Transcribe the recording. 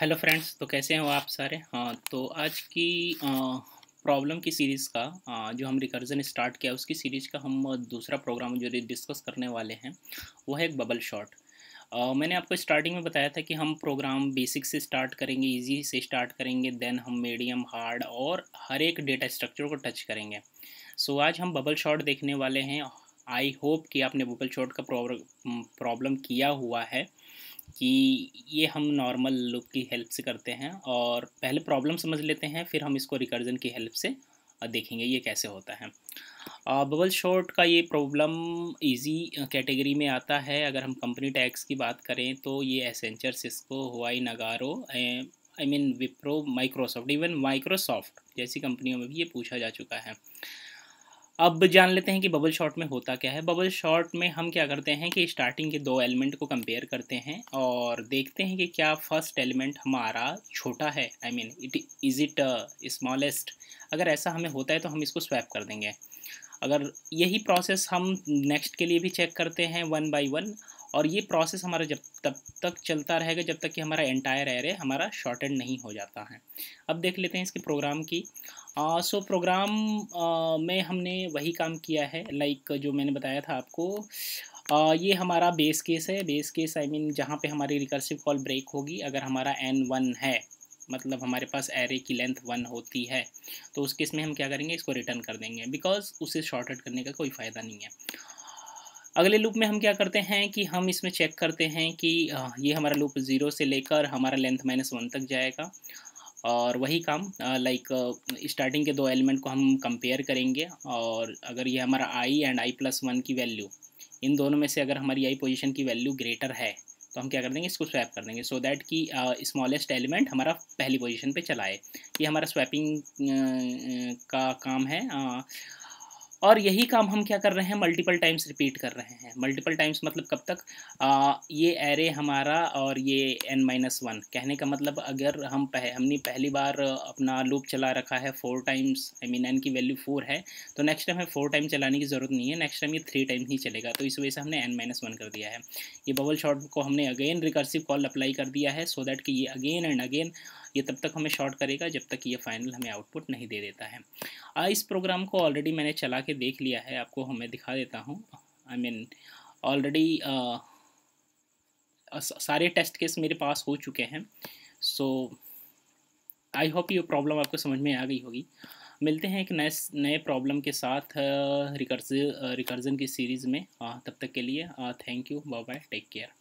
hello friends तो कैसे हो आप सारे हाँ तो आज की प्रॉब्लम की सीरीज़ का आ, जो हम रिकर्जन स्टार्ट किया उसकी सीरीज़ का हम दूसरा प्रोग्राम जो डिस्कस करने वाले हैं वो है एक बबल शॉट Uh, मैंने आपको स्टार्टिंग में बताया था कि हम प्रोग्राम बेसिक से स्टार्ट करेंगे इजी से स्टार्ट करेंगे देन हम मीडियम हार्ड और हर एक डेटा स्ट्रक्चर को टच करेंगे सो so, आज हम बबल शॉट देखने वाले हैं आई होप कि आपने बबल शॉट का प्रॉब्लम किया हुआ है कि ये हम नॉर्मल लुक की हेल्प से करते हैं और पहले प्रॉब्लम समझ लेते हैं फिर हम इसको रिकर्जन की हेल्प से देखेंगे ये कैसे होता है बबल शॉर्ट का ये प्रॉब्लम इजी कैटेगरी में आता है अगर हम कंपनी टैक्स की बात करें तो ये Accenture Cisco Huawei Nagarro I mean Wipro Microsoft even Microsoft जैसी कंपनियों में भी ये पूछा जा चुका है अब जान लेते हैं कि बबल शॉट में होता क्या है बबल शॉट में हम क्या करते हैं कि स्टार्टिंग के दो एलिमेंट को कंपेयर करते हैं और देखते हैं कि क्या फर्स्ट एलिमेंट हमारा छोटा है I mean it is it smallest अगर ऐसा हमें होता है तो हम इसको स्वैप कर देंगे अगर यही प्रोसेस हम नेक्स्ट के लिए भी चेक करते हैं वन बाई वन और ये प्रोसेस हमारा जब तब तक चलता रहेगा जब तक कि हमारा एंटायर एरे हमारा शॉर्टेड नहीं हो जाता है अब देख लेते हैं इसके प्रोग्राम की सो प्रोग्राम में हमने वही काम किया है लाइक like, जो मैंने बताया था आपको uh, ये हमारा बेस केस है बेस केस आई मीन जहाँ पे हमारी रिकर्सिव कॉल ब्रेक होगी अगर हमारा एन वन है मतलब हमारे पास एरे की लेंथ वन होती है तो उस केस में हम क्या करेंगे इसको रिटर्न कर देंगे बिकॉज उसे शॉर्टेड करने का कोई फ़ायदा नहीं है अगले लूप में हम क्या करते हैं कि हम इसमें चेक करते हैं कि ये हमारा लूप ज़ीरो से लेकर हमारा लेंथ माइनस वन तक जाएगा और वही काम लाइक स्टार्टिंग के दो एलिमेंट को हम कंपेयर करेंगे और अगर ये हमारा I and I plus one की वैल्यू इन दोनों में से अगर हमारी आई पोजीशन की वैल्यू ग्रेटर है तो हम क्या कर देंगे इसको स्वैप कर देंगे सो दैट कि स्मॉलेस्ट एलिमेंट हमारा पहली पोजीशन पे चलाए ये हमारा स्वैपिंग uh, का काम है uh, और यही काम हम क्या कर रहे हैं मल्टीपल टाइम्स रिपीट कर रहे हैं मल्टीपल टाइम्स मतलब कब तक आ, ये एरे हमारा और ये एन माइनस वन कहने का मतलब अगर हम पह, हमने पहली बार अपना लूप चला रखा है four times I mean N की वैल्यू फोर है तो नेक्स्ट टाइम हमें फोर टाइम चलाने की ज़रूरत नहीं है नेक्स्ट टाइम ये थ्री टाइम ही चलेगा तो इस वजह से हमने एन माइनस वन कर दिया है ये बबल शॉट को हमने अगेन रिकर्सिव कॉल अप्लाई कर दिया है सो so दैट कि ये अगेन एंड अगेन ये तब तक हमें शॉर्ट करेगा जब तक ये फाइनल हमें आउटपुट नहीं दे देता है आ, इस प्रोग्राम को ऑलरेडी मैंने चला के देख लिया है आपको हमें दिखा देता हूँ आई मीन ऑलरेडी सारे टेस्ट केस मेरे पास हो चुके हैं सो आई होप ये प्रॉब्लम आपको समझ में आ गई होगी मिलते हैं एक नए नए प्रॉब्लम के साथ रिकर्ज रिकर्जन की सीरीज़ में आ, तब तक के लिए thank you bye bye take care